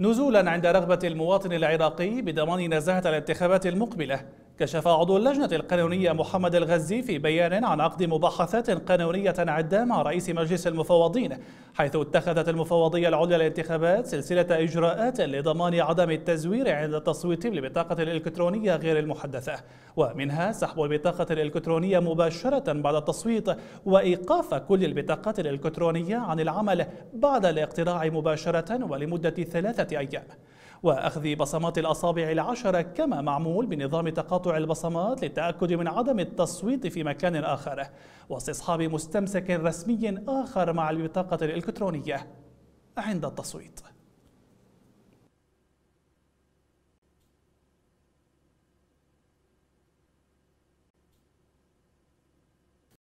نزولا عند رغبة المواطن العراقي بضمان نزاهة الانتخابات المقبلة كشف عضو اللجنة القانونية محمد الغزي في بيان عن عقد مباحثات قانونية عدة مع رئيس مجلس المفوضين حيث اتخذت المفوضية العليا للانتخابات سلسلة إجراءات لضمان عدم التزوير عند التصويت بالبطاقة الإلكترونية غير المحدثة ومنها سحب البطاقة الإلكترونية مباشرة بعد التصويت وإيقاف كل البطاقات الإلكترونية عن العمل بعد الاقتراع مباشرة ولمدة ثلاثة أيام وأخذ بصمات الأصابع العشرة كما معمول بنظام تقاطع البصمات للتأكد من عدم التصويت في مكان آخر واستصحاب مستمسك رسمي آخر مع البطاقة الإلكترونية عند التصويت